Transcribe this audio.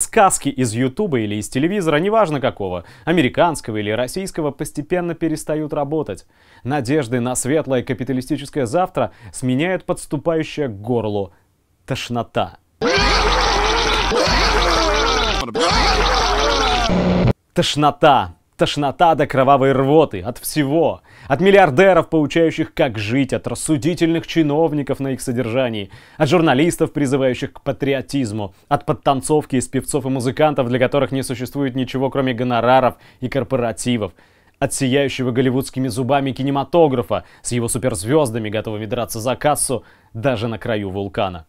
Сказки из Ютуба или из телевизора, неважно какого, американского или российского, постепенно перестают работать. Надежды на светлое капиталистическое завтра сменяют подступающее к горлу тошнота. Тошнота. Тошнота до кровавой рвоты, от всего. От миллиардеров, получающих как жить, от рассудительных чиновников на их содержании, от журналистов, призывающих к патриотизму, от подтанцовки из певцов и музыкантов, для которых не существует ничего, кроме гонораров и корпоративов, от сияющего голливудскими зубами кинематографа с его суперзвездами, готовыми драться за кассу даже на краю вулкана.